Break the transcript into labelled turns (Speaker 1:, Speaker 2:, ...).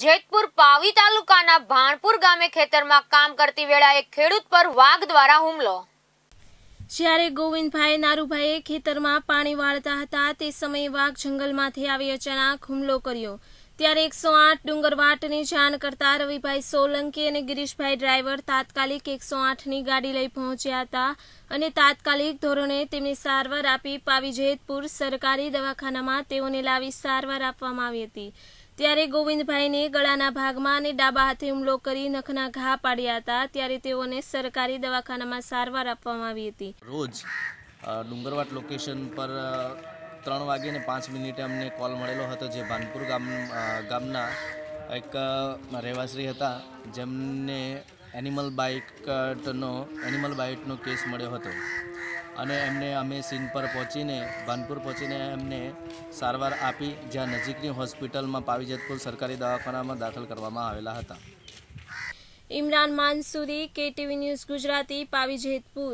Speaker 1: જેતપુર પાવી તાલુકાના ભાણપુર ગામે ખેતરમાં કામ કરતી વેળાએ ખેડૂત પર વાઘ દ્વારા હુમલો જ્યારે ગોવિંદભાઈ નારુભાઈએ ખેતરમાં પાણી વાળતા હતા તે સમયે વાઘ જંગલમાંથી આવી અચાનક હુમલો કર્યો ત્યારે એકસો આઠ ડુંગરવાટની જાણ કરતા રવિભાઈ સોલંકી અને ગિરીશભાઈ ડ્રાઈવર તાત્કાલિક એકસો આઠની ગાડી લઈ પહોંચ્યા હતા અને તાત્કાલિક ધોરણે તેમને સારવાર આપી પાવી જેતપુર સરકારી દવાખાનામાં તેઓને લાવી સારવાર આપવામાં આવી હતી ત્યારે ગોવિંદભાઈને ગળાના ભાગમાં અને ડાબા હાથે હુમલો કરી નખના ઘા પાડ્યા હતા ત્યારે તેઓને સરકારી દવાખાનામાં સારવાર આપવામાં આવી હતી
Speaker 2: રોજ ડુંગરવાટ લોકેશન પર ત્રણ વાગ્યે ને પાંચ મિનિટે અમને કોલ મળેલો હતો જે ભાનપુર ગામ ગામના એક રહેવાસી હતા જેમને એનિમલ બાઇકનો એનિમલ બાઇકનો કેસ મળ્યો હતો અને એમને અમે સીન પર પહોંચીને બાનપુર પહોંચીને એમને સારવાર આપી જ્યાં નજીકની હોસ્પિટલમાં પાવીજતપુર સરકારી દવાખાનામાં દાખલ કરવામાં આવેલા હતા
Speaker 1: ઇમરાન માનસુરી કેટીવી ન્યૂઝ ગુજરાતી પાવીજેતપુર